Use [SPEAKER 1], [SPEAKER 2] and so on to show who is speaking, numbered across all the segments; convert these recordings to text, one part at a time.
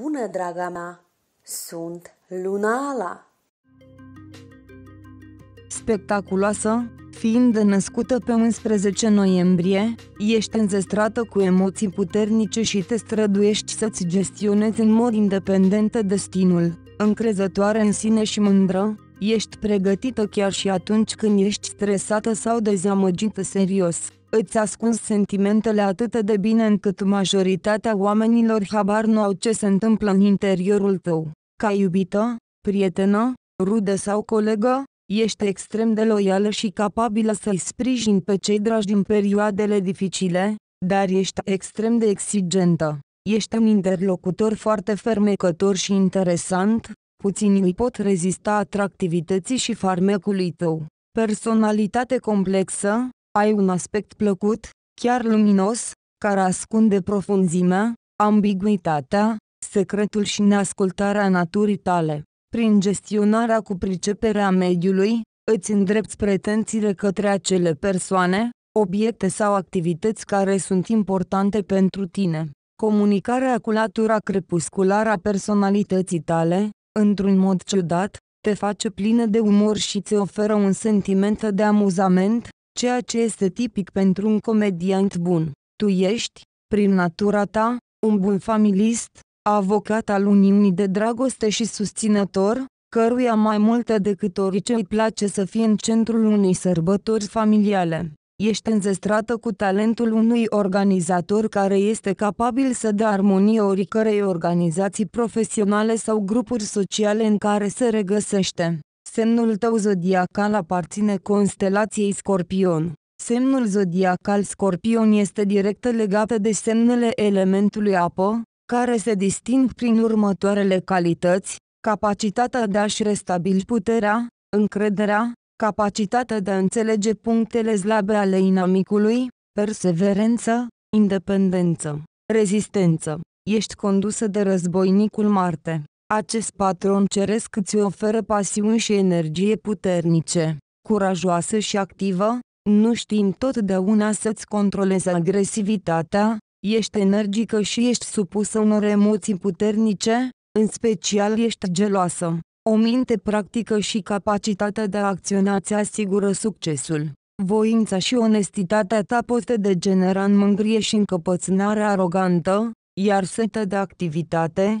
[SPEAKER 1] bună, draga mea! Sunt Lunala! Spectaculoasă, fiind născută pe 11 noiembrie, ești înzestrată cu emoții puternice și te străduiești să-ți gestionezi în mod independent destinul, încrezătoare în sine și mândră, ești pregătită chiar și atunci când ești stresată sau dezamăgită serios îți ascunzi sentimentele atât de bine încât majoritatea oamenilor habar nu au ce se întâmplă în interiorul tău. Ca iubită, prietenă, rudă sau colegă, ești extrem de loială și capabilă să-i sprijini pe cei dragi în perioadele dificile, dar ești extrem de exigentă. Ești un interlocutor foarte fermecător și interesant, puțini îi pot rezista atractivității și farmecului tău. Personalitate complexă, ai un aspect plăcut, chiar luminos, care ascunde profunzimea, ambiguitatea, secretul și neascultarea naturii tale. Prin gestionarea cu priceperea mediului, îți îndrepți pretențiile către acele persoane, obiecte sau activități care sunt importante pentru tine. Comunicarea cu latura crepusculară a personalității tale, într-un mod ciudat, te face plină de umor și ți oferă un sentiment de amuzament, ceea ce este tipic pentru un comediant bun. Tu ești, prin natura ta, un bun familist, avocat al uniunii de dragoste și susținător, căruia mai multe decât orice îi place să fie în centrul unei sărbători familiale. Ești înzestrată cu talentul unui organizator care este capabil să dea armonie oricărei organizații profesionale sau grupuri sociale în care se regăsește. Semnul tău zodiacal aparține constelației Scorpion. Semnul zodiacal Scorpion este direct legat de semnele elementului apă, care se disting prin următoarele calități, capacitatea de a-și restabili puterea, încrederea, capacitatea de a înțelege punctele slabe ale inamicului, perseverență, independență, rezistență. Ești condusă de războinicul Marte. Acest patron ceresc îți oferă pasiuni și energie puternice, curajoasă și activă, nu știi întotdeauna să-ți controlezi agresivitatea, ești energică și ești supusă unor emoții puternice, în special ești geloasă. O minte practică și capacitatea de a acționa ți asigură succesul. Voința și onestitatea ta pot degenera în mângrie și încăpățânare arogantă, iar setă de activitate,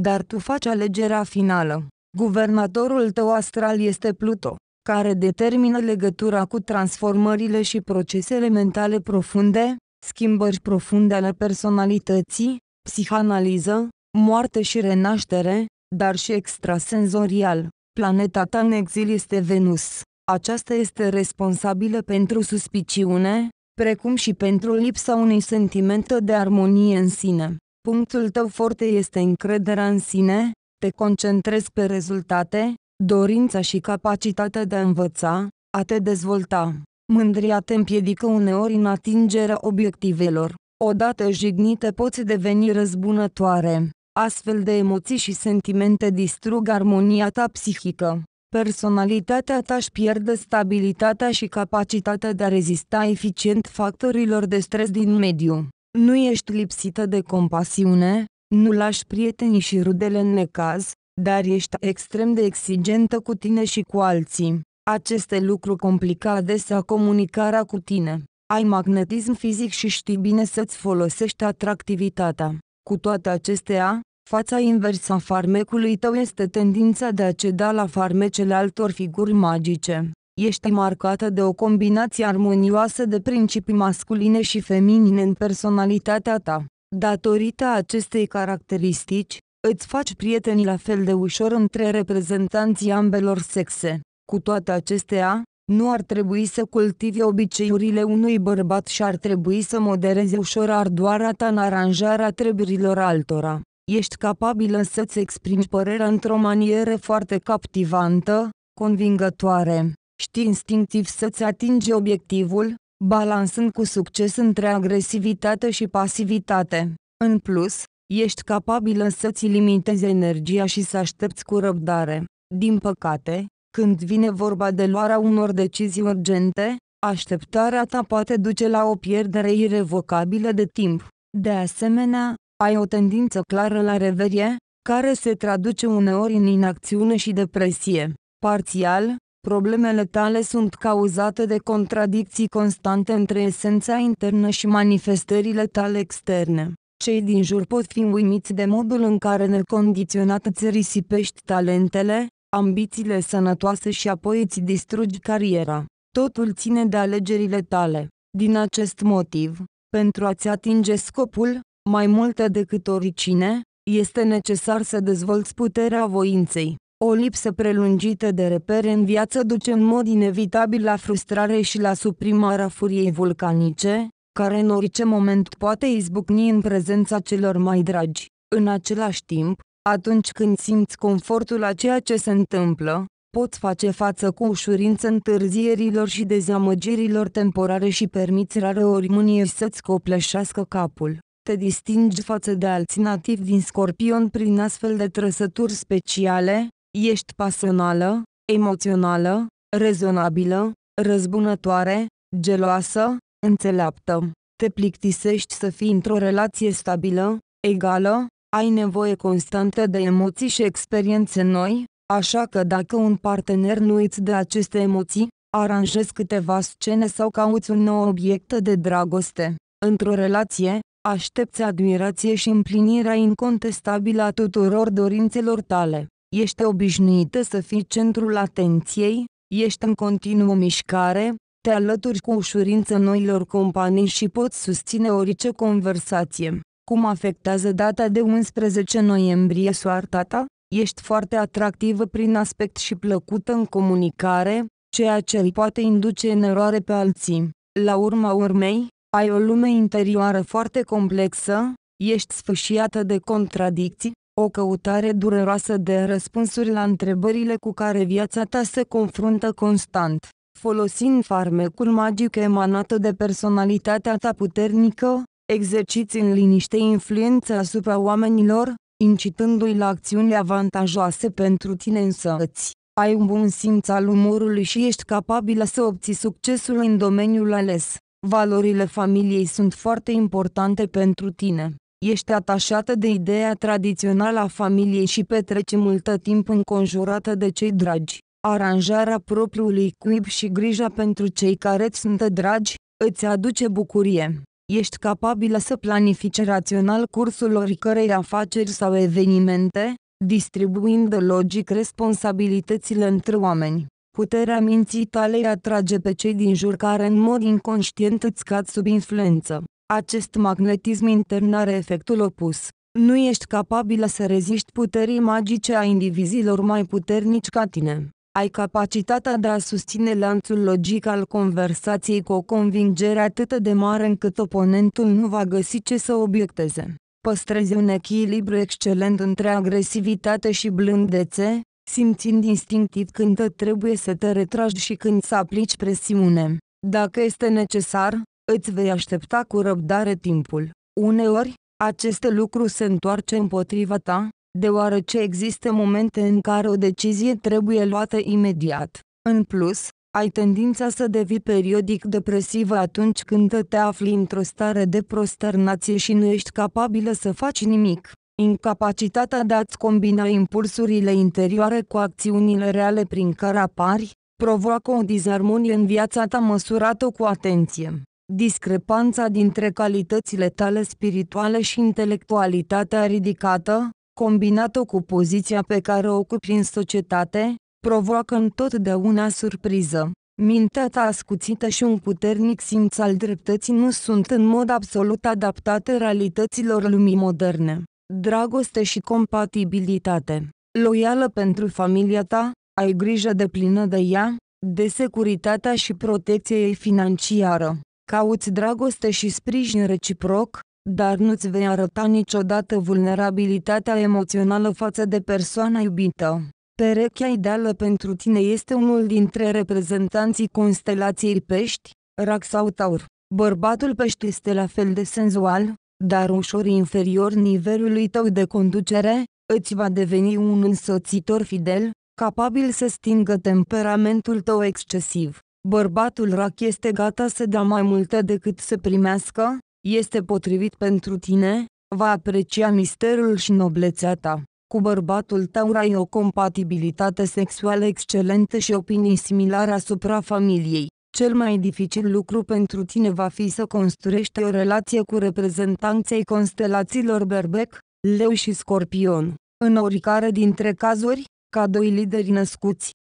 [SPEAKER 1] dar tu faci alegerea finală. Guvernatorul tău astral este Pluto, care determină legătura cu transformările și procesele mentale profunde, schimbări profunde ale personalității, psihanaliză, moarte și renaștere, dar și extrasenzorial. Planeta ta în exil este Venus. Aceasta este responsabilă pentru suspiciune, precum și pentru lipsa unui sentiment de armonie în sine. Punctul tău forte este încrederea în sine, te concentrezi pe rezultate, dorința și capacitatea de a învăța, a te dezvolta. Mândria te împiedică uneori în atingerea obiectivelor. Odată jignite poți deveni răzbunătoare. Astfel de emoții și sentimente distrug armonia ta psihică. Personalitatea ta își pierde stabilitatea și capacitatea de a rezista eficient factorilor de stres din mediu. Nu ești lipsită de compasiune, nu lași prietenii și rudele în necaz, dar ești extrem de exigentă cu tine și cu alții. Aceste lucruri complică adesea comunicarea cu tine. Ai magnetism fizic și știi bine să-ți folosești atractivitatea. Cu toate acestea, fața inversă a farmecului tău este tendința de a ceda la farmecele altor figuri magice este marcată de o combinație armonioasă de principii masculine și feminine în personalitatea ta. Datorită acestei caracteristici, îți faci prieteni la fel de ușor între reprezentanții ambelor sexe. Cu toate acestea, nu ar trebui să cultive obiceiurile unui bărbat și ar trebui să modereze ușor ardoarea ta în aranjarea treburilor altora. Ești capabilă să-ți exprimi părerea într-o manieră foarte captivantă, convingătoare știi instinctiv să-ți atingi obiectivul, balansând cu succes între agresivitate și pasivitate. În plus, ești capabilă să-ți limitezi energia și să aștepți cu răbdare. Din păcate, când vine vorba de luarea unor decizii urgente, așteptarea ta poate duce la o pierdere irrevocabilă de timp. De asemenea, ai o tendință clară la reverie, care se traduce uneori în inacțiune și depresie. Parțial, Problemele tale sunt cauzate de contradicții constante între esența internă și manifestările tale externe. Cei din jur pot fi uimiți de modul în care necondiționat îți risipești talentele, ambițiile sănătoase și apoi îți distrugi cariera. Totul ține de alegerile tale. Din acest motiv, pentru a-ți atinge scopul, mai mult decât oricine, este necesar să dezvolți puterea voinței. O lipsă prelungită de repere în viață duce în mod inevitabil la frustrare și la suprimarea furiei vulcanice, care în orice moment poate izbucni în prezența celor mai dragi. În același timp, atunci când simți confortul a ceea ce se întâmplă, poți face față cu ușurință întârzierilor și dezamăgirilor temporare și permiți rare ori să-ți copleșească capul. Te distingi față de alții nativi din scorpion prin astfel de trăsături speciale, Ești pasională, emoțională, rezonabilă, răzbunătoare, geloasă, înțeleaptă. Te plictisești să fii într-o relație stabilă, egală, ai nevoie constantă de emoții și experiențe noi, așa că dacă un partener nu îți dă aceste emoții, aranjezi câteva scene sau cauți un nou obiect de dragoste. Într-o relație, aștepți admirație și împlinirea incontestabilă a tuturor dorințelor tale. Ești obișnuită să fii centrul atenției, ești în continuă mișcare, te alături cu ușurință noilor companii și poți susține orice conversație. Cum afectează data de 11 noiembrie soarta ta? Ești foarte atractivă prin aspect și plăcută în comunicare, ceea ce îi poate induce în eroare pe alții. La urma urmei, ai o lume interioară foarte complexă, ești sfâșiată de contradicții, o căutare dureroasă de răspunsuri la întrebările cu care viața ta se confruntă constant. Folosind farmecul magic emanat de personalitatea ta puternică, exerciți în liniște influența asupra oamenilor, incitându-i la acțiuni avantajoase pentru tine însăți. Ai un bun simț al umorului și ești capabilă să obții succesul în domeniul ales. Valorile familiei sunt foarte importante pentru tine. Ești atașată de ideea tradițională a familiei și petreci multă timp înconjurată de cei dragi. Aranjarea propriului cuib și grija pentru cei care îți sunt dragi, îți aduce bucurie. Ești capabilă să planifici rațional cursul oricărei afaceri sau evenimente, distribuind logic responsabilitățile între oameni. Puterea minții tale atrage pe cei din jur care în mod inconștient îți cad sub influență. Acest magnetism intern are efectul opus. Nu ești capabilă să reziști puterii magice a indivizilor mai puternici ca tine. Ai capacitatea de a susține lanțul logic al conversației cu o convingere atât de mare încât oponentul nu va găsi ce să obiecteze. Păstrezi un echilibru excelent între agresivitate și blândețe, simțind instinctiv când trebuie să te retragi și când să aplici presiune. Dacă este necesar, Îți vei aștepta cu răbdare timpul. Uneori, acest lucru se întoarce împotriva ta, deoarece există momente în care o decizie trebuie luată imediat. În plus, ai tendința să devii periodic depresivă atunci când te afli într-o stare de prosternație și nu ești capabilă să faci nimic. Incapacitatea de a-ți combina impulsurile interioare cu acțiunile reale prin care apari, provoacă o dizarmonie în viața ta măsurată cu atenție discrepanța dintre calitățile tale spirituale și intelectualitatea ridicată, combinată cu poziția pe care o ocupi în societate, provoacă întotdeauna surpriză. Mintea ta ascuțită și un puternic simț al dreptății nu sunt în mod absolut adaptate realităților lumii moderne. Dragoste și compatibilitate. Loială pentru familia ta, ai grijă de plină de ea, de securitatea și protecția ei financiară. Cauți dragoste și sprijin reciproc, dar nu-ți vei arăta niciodată vulnerabilitatea emoțională față de persoana iubită. Perechea ideală pentru tine este unul dintre reprezentanții constelației pești, rac sau taur. Bărbatul pești este la fel de senzual, dar ușor inferior nivelului tău de conducere, îți va deveni un însoțitor fidel, capabil să stingă temperamentul tău excesiv. Bărbatul rac este gata să dea mai multe decât să primească, este potrivit pentru tine, va aprecia misterul și noblețea ta. Cu bărbatul tău ai o compatibilitate sexuală excelentă și opinii similare asupra familiei. Cel mai dificil lucru pentru tine va fi să construiești o relație cu reprezentanții constelațiilor berbec, leu și scorpion. În oricare dintre cazuri, ca doi lideri născuți,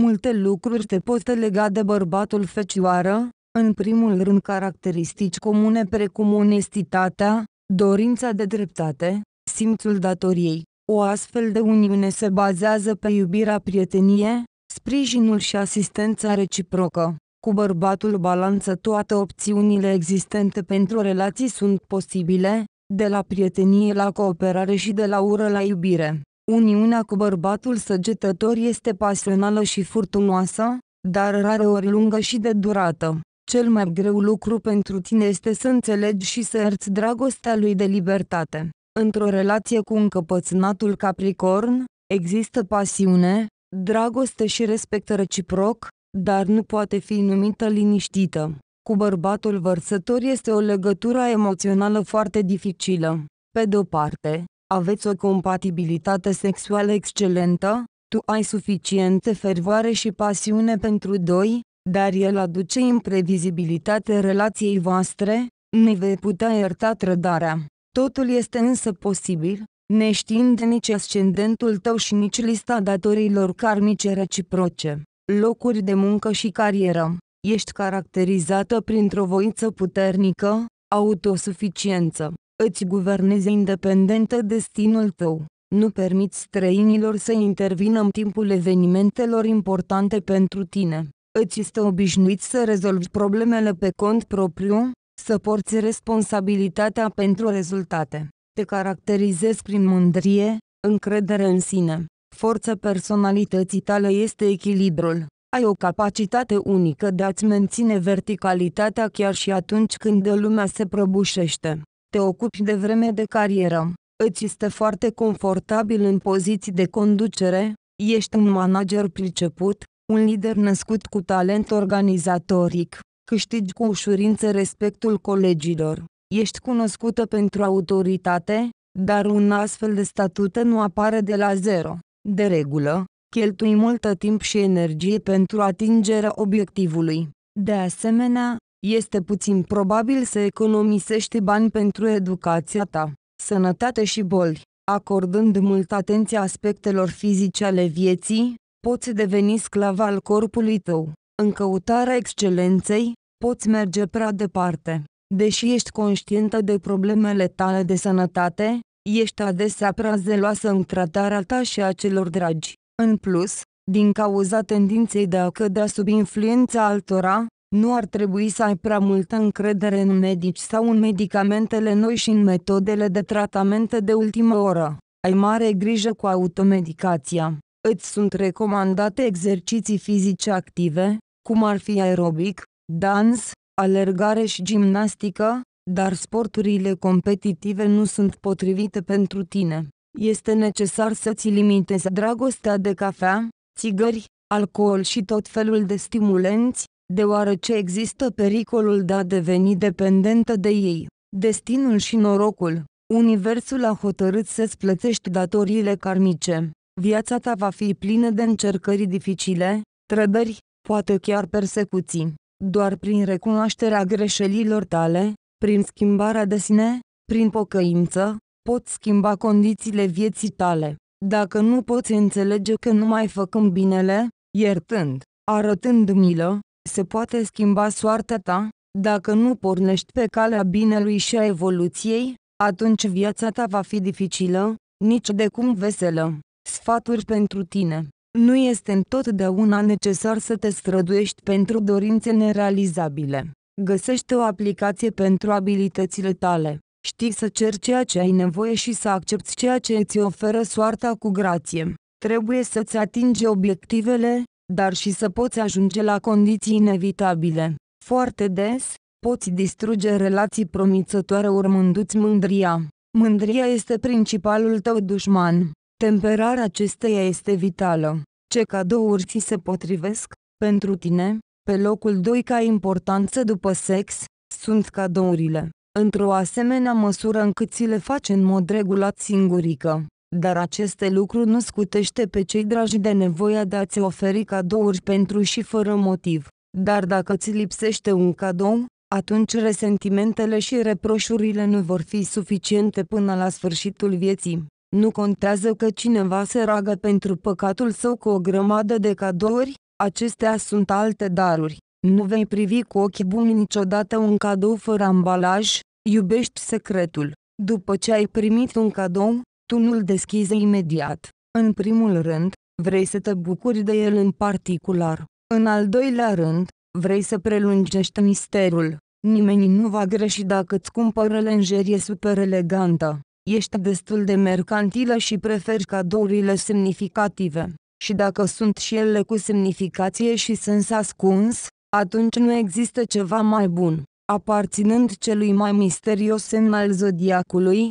[SPEAKER 1] Multe lucruri te pot lega de bărbatul fecioară, în primul rând caracteristici comune precum onestitatea, dorința de dreptate, simțul datoriei. O astfel de uniune se bazează pe iubirea prietenie, sprijinul și asistența reciprocă. Cu bărbatul balanță toate opțiunile existente pentru relații sunt posibile, de la prietenie la cooperare și de la ură la iubire. Uniunea cu bărbatul săgetător este pasională și furtunoasă, dar rareori lungă și de durată. Cel mai greu lucru pentru tine este să înțelegi și să erți dragostea lui de libertate. Într-o relație cu încăpățânatul Capricorn, există pasiune, dragoste și respect reciproc, dar nu poate fi numită liniștită. Cu bărbatul vărsător este o legătură emoțională foarte dificilă. Pe de-o parte, aveți o compatibilitate sexuală excelentă, tu ai suficiente fervoare și pasiune pentru doi, dar el aduce imprevizibilitate relației voastre, ne vei putea ierta trădarea. Totul este însă posibil, neștiind nici ascendentul tău și nici lista datorilor karmice reciproce, locuri de muncă și carieră. Ești caracterizată printr-o voință puternică, autosuficiență, îți guvernează independentă destinul tău. Nu permiți străinilor să intervină în timpul evenimentelor importante pentru tine. Îți este obișnuit să rezolvi problemele pe cont propriu, să porți responsabilitatea pentru rezultate. Te caracterizezi prin mândrie, încredere în sine. Forța personalității tale este echilibrul. Ai o capacitate unică de a-ți menține verticalitatea chiar și atunci când lumea se prăbușește te ocupi de vreme de carieră, îți este foarte confortabil în poziții de conducere, ești un manager priceput, un lider născut cu talent organizatoric, câștigi cu ușurință respectul colegilor, ești cunoscută pentru autoritate, dar un astfel de statută nu apare de la zero. De regulă, cheltui multă timp și energie pentru atingerea obiectivului. De asemenea, este puțin probabil să economisești bani pentru educația ta, sănătate și boli. Acordând mult atenție aspectelor fizice ale vieții, poți deveni sclav al corpului tău. În căutarea excelenței, poți merge prea departe. Deși ești conștientă de problemele tale de sănătate, ești adesea prea zeloasă în tratarea ta și a celor dragi. În plus, din cauza tendinței de a cădea sub influența altora, nu ar trebui să ai prea multă încredere în medici sau în medicamentele noi și în metodele de tratamente de ultimă oră. Ai mare grijă cu automedicația. Îți sunt recomandate exerciții fizice active, cum ar fi aerobic, dans, alergare și gimnastică, dar sporturile competitive nu sunt potrivite pentru tine. Este necesar să-ți limitezi dragostea de cafea, țigări, alcool și tot felul de stimulenți, deoarece există pericolul de a deveni dependentă de ei. Destinul și norocul. Universul a hotărât să-ți plătești datoriile karmice. Viața ta va fi plină de încercări dificile, trădări, poate chiar persecuții. Doar prin recunoașterea greșelilor tale, prin schimbarea de sine, prin pocăință, poți schimba condițiile vieții tale. Dacă nu poți înțelege că numai făcând binele, iertând, arătând milă, se poate schimba soarta ta, dacă nu pornești pe calea binelui și a evoluției, atunci viața ta va fi dificilă, nici de cum veselă. Sfaturi pentru tine nu este întotdeauna necesar să te străduiești pentru dorințe nerealizabile. Găsește o aplicație pentru abilitățile tale. Știi să ceri ceea ce ai nevoie și să accepti ceea ce îți oferă soarta cu grație. Trebuie să-ți atingi obiectivele, dar și să poți ajunge la condiții inevitabile. Foarte des, poți distruge relații promițătoare urmându-ți mândria. Mândria este principalul tău dușman. Temperarea acesteia este vitală. Ce cadouri ți se potrivesc, pentru tine, pe locul 2 ca importanță după sex, sunt cadourile. Într-o asemenea măsură încât ți le faci în mod regulat singurică dar aceste lucruri nu scutește pe cei dragi de nevoia de a-ți oferi cadouri pentru și fără motiv. Dar dacă ți lipsește un cadou, atunci resentimentele și reproșurile nu vor fi suficiente până la sfârșitul vieții. Nu contează că cineva se ragă pentru păcatul său cu o grămadă de cadouri, acestea sunt alte daruri. Nu vei privi cu ochi buni niciodată un cadou fără ambalaj, iubești secretul. După ce ai primit un cadou, tu nu-l deschizi imediat. În primul rând, vrei să te bucuri de el în particular. În al doilea rând, vrei să prelungești misterul. Nimeni nu va greși dacă îți cumpără lenjerie super elegantă. Ești destul de mercantilă și preferi cadourile semnificative. Și dacă sunt și ele cu semnificație și sens ascuns, atunci nu există ceva mai bun. Aparținând celui mai misterios semn al zodiacului,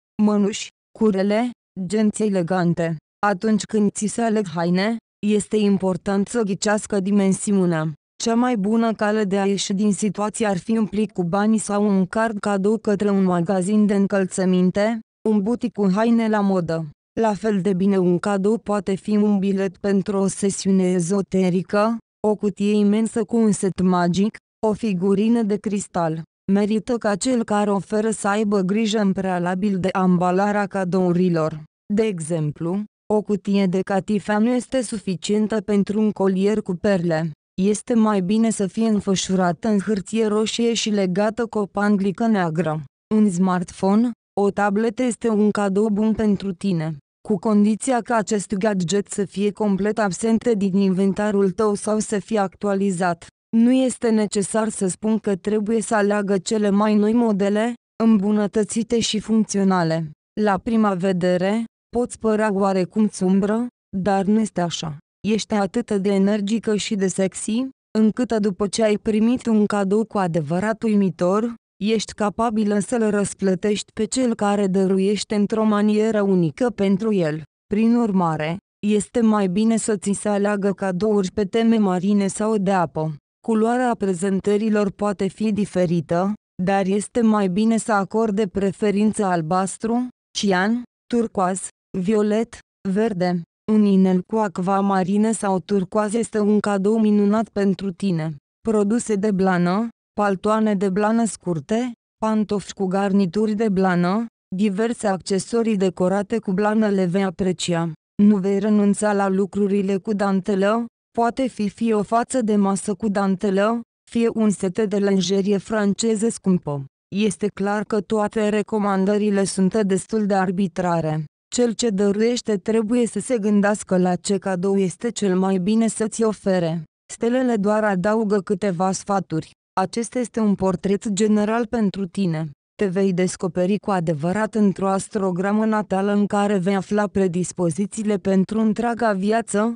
[SPEAKER 1] mănuși, curele, genți elegante. Atunci când ți se aleg haine, este important să ghicească dimensiunea. Cea mai bună cale de a ieși din situație ar fi un plic cu bani sau un card cadou către un magazin de încălțăminte, un butic cu haine la modă. La fel de bine un cadou poate fi un bilet pentru o sesiune ezoterică, o cutie imensă cu un set magic, o figurină de cristal, merită ca cel care oferă să aibă grijă în prealabil de ambalarea cadourilor. De exemplu, o cutie de catifea nu este suficientă pentru un colier cu perle. Este mai bine să fie înfășurată în hârtie roșie și legată cu o panglică neagră. Un smartphone, o tabletă este un cadou bun pentru tine, cu condiția ca acest gadget să fie complet absent din inventarul tău sau să fie actualizat. Nu este necesar să spun că trebuie să aleagă cele mai noi modele, îmbunătățite și funcționale. La prima vedere, poți părea oarecum sumbră, dar nu este așa. Ești atât de energică și de sexy, încât după ce ai primit un cadou cu adevărat uimitor, ești capabilă să-l răsplătești pe cel care dăruiește într-o manieră unică pentru el. Prin urmare, este mai bine să ți se aleagă cadouri pe teme marine sau de apă. Culoarea prezentărilor poate fi diferită, dar este mai bine să acorde preferință albastru, cian, turcoaz, violet, verde. Un inel cu marine sau turcoaz este un cadou minunat pentru tine. Produse de blană, paltoane de blană scurte, pantofi cu garnituri de blană, diverse accesorii decorate cu blană le vei aprecia. Nu vei renunța la lucrurile cu dantelă, Poate fi fie o față de masă cu dantelă, fie un sete de lenjerie franceză scumpă. Este clar că toate recomandările sunt destul de arbitrare. Cel ce dăruiește trebuie să se gândească la ce cadou este cel mai bine să-ți ofere. Stelele doar adaugă câteva sfaturi. Acesta este un portret general pentru tine. Te vei descoperi cu adevărat într-o astrogramă natală în care vei afla predispozițiile pentru întreaga viață,